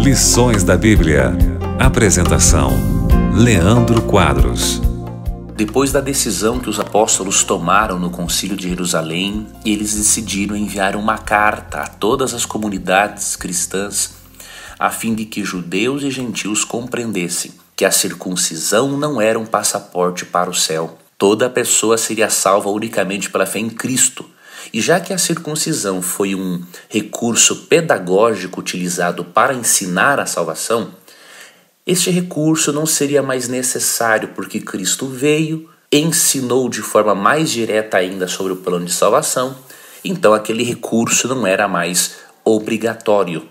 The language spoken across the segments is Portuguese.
Lições da Bíblia. Apresentação: Leandro Quadros. Depois da decisão que os apóstolos tomaram no Concílio de Jerusalém, eles decidiram enviar uma carta a todas as comunidades cristãs a fim de que judeus e gentios compreendessem que a circuncisão não era um passaporte para o céu. Toda pessoa seria salva unicamente pela fé em Cristo, e já que a circuncisão foi um recurso pedagógico utilizado para ensinar a salvação, este recurso não seria mais necessário porque Cristo veio, ensinou de forma mais direta ainda sobre o plano de salvação, então aquele recurso não era mais obrigatório.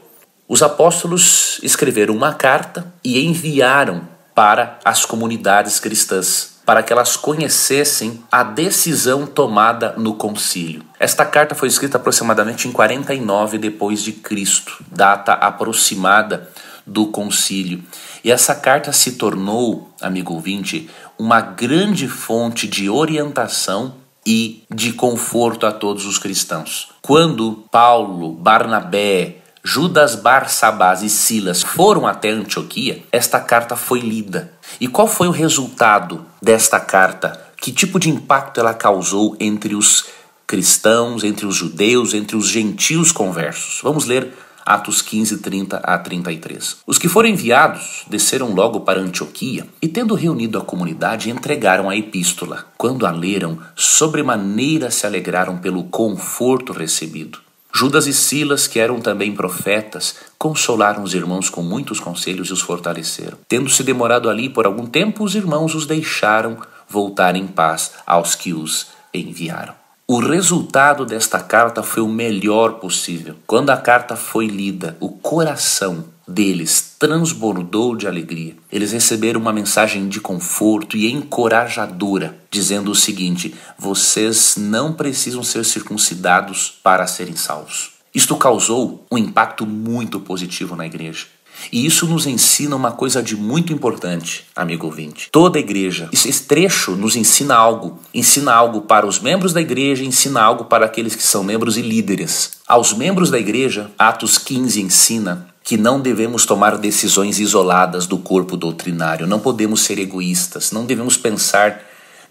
Os apóstolos escreveram uma carta e enviaram para as comunidades cristãs para que elas conhecessem a decisão tomada no concílio. Esta carta foi escrita aproximadamente em 49 depois de Cristo, data aproximada do concílio. E essa carta se tornou, amigo ouvinte, uma grande fonte de orientação e de conforto a todos os cristãos. Quando Paulo, Barnabé, Judas Barsabás e Silas foram até Antioquia, esta carta foi lida. E qual foi o resultado desta carta? Que tipo de impacto ela causou entre os cristãos, entre os judeus, entre os gentios conversos? Vamos ler Atos 15, 30 a 33. Os que foram enviados desceram logo para Antioquia e, tendo reunido a comunidade, entregaram a epístola. Quando a leram, sobremaneira se alegraram pelo conforto recebido. Judas e Silas, que eram também profetas, consolaram os irmãos com muitos conselhos e os fortaleceram. Tendo-se demorado ali por algum tempo, os irmãos os deixaram voltar em paz aos que os enviaram. O resultado desta carta foi o melhor possível. Quando a carta foi lida, o coração deles transbordou de alegria. Eles receberam uma mensagem de conforto e encorajadora, dizendo o seguinte: vocês não precisam ser circuncidados para serem salvos. Isto causou um impacto muito positivo na igreja. E isso nos ensina uma coisa de muito importante, amigo ouvinte. Toda igreja, esse trecho nos ensina algo. Ensina algo para os membros da igreja, ensina algo para aqueles que são membros e líderes. Aos membros da igreja, Atos 15 ensina que não devemos tomar decisões isoladas do corpo doutrinário, não podemos ser egoístas, não devemos pensar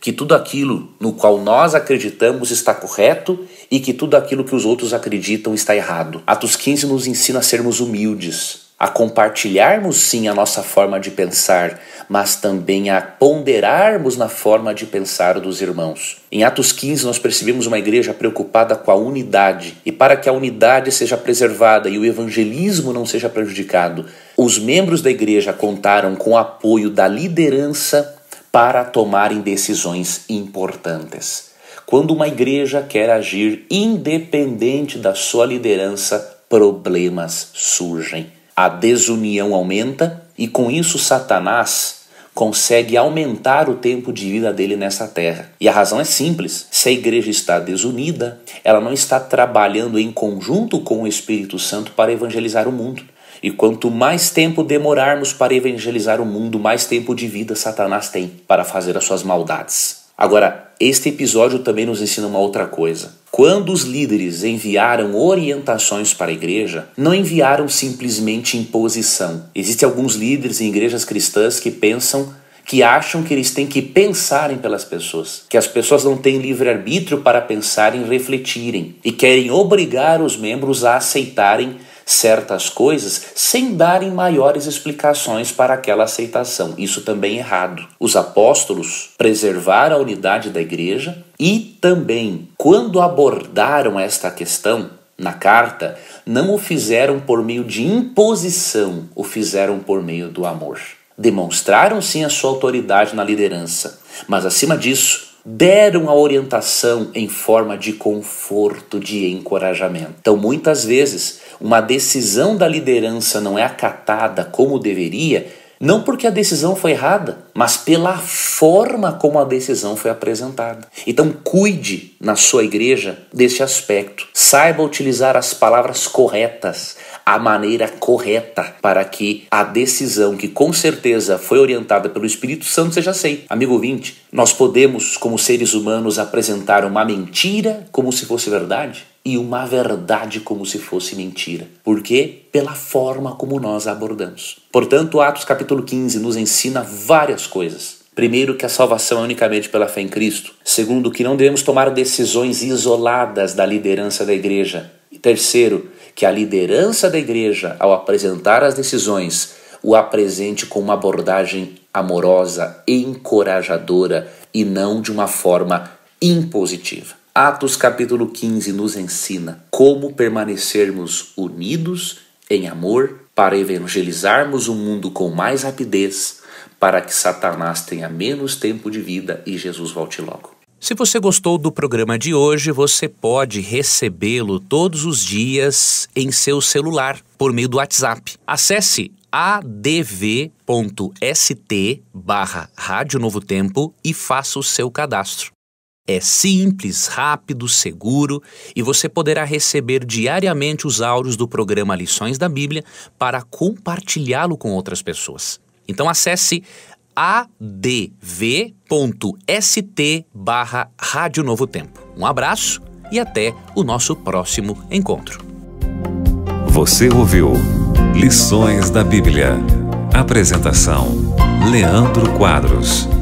que tudo aquilo no qual nós acreditamos está correto e que tudo aquilo que os outros acreditam está errado. Atos 15 nos ensina a sermos humildes, a compartilharmos sim a nossa forma de pensar, mas também a ponderarmos na forma de pensar dos irmãos. Em Atos 15, nós percebemos uma igreja preocupada com a unidade, e para que a unidade seja preservada e o evangelismo não seja prejudicado, os membros da igreja contaram com o apoio da liderança para tomarem decisões importantes. Quando uma igreja quer agir independente da sua liderança, problemas surgem. A desunião aumenta e com isso Satanás consegue aumentar o tempo de vida dele nessa terra. E a razão é simples: se a igreja está desunida, ela não está trabalhando em conjunto com o Espírito Santo para evangelizar o mundo. E quanto mais tempo demorarmos para evangelizar o mundo, mais tempo de vida Satanás tem para fazer as suas maldades. Agora, este episódio também nos ensina uma outra coisa. Quando os líderes enviaram orientações para a igreja, não enviaram simplesmente imposição. Existem alguns líderes em igrejas cristãs que pensam que acham que eles têm que pensarem pelas pessoas, que as pessoas não têm livre-arbítrio para pensarem e refletirem, e querem obrigar os membros a aceitarem certas coisas sem darem maiores explicações para aquela aceitação. Isso também é errado. Os apóstolos preservaram a unidade da igreja e também, quando abordaram esta questão na carta, não o fizeram por meio de imposição, o fizeram por meio do amor. Demonstraram sim a sua autoridade na liderança, mas acima disso, deram a orientação em forma de conforto, de encorajamento. Então, muitas vezes, uma decisão da liderança não é acatada como deveria, não porque a decisão foi errada, mas pela forma como a decisão foi apresentada. Então, cuide na sua igreja desse aspecto. Saiba utilizar as palavras corretas, a maneira correta para que a decisão que com certeza foi orientada pelo Espírito Santo seja aceita. Amigo ouvinte, nós podemos, como seres humanos, apresentar uma mentira como se fosse verdade e uma verdade como se fosse mentira. Por quê? Pela forma como nós a abordamos. Portanto, Atos capítulo 15 nos ensina várias coisas. Primeiro, que a salvação é unicamente pela fé em Cristo. Segundo, que não devemos tomar decisões isoladas da liderança da igreja. E terceiro, que a liderança da igreja, ao apresentar as decisões, o apresente com uma abordagem amorosa, encorajadora e não de uma forma impositiva. Atos capítulo 15 nos ensina como permanecermos unidos em amor para evangelizarmos o mundo com mais rapidez, para que Satanás tenha menos tempo de vida e Jesus volte logo. Se você gostou do programa de hoje, você pode recebê-lo todos os dias em seu celular por meio do WhatsApp. Acesse adv.st barra Rádio Novo Tempo e faça o seu cadastro. É simples, rápido, seguro e você poderá receber diariamente os áudios do programa Lições da Bíblia para compartilhá-lo com outras pessoas. Então acesse adv.st barra Rádio Novo Tempo. Um abraço e até o nosso próximo encontro. Você ouviu Lições da Bíblia. Apresentação Leandro Quadros.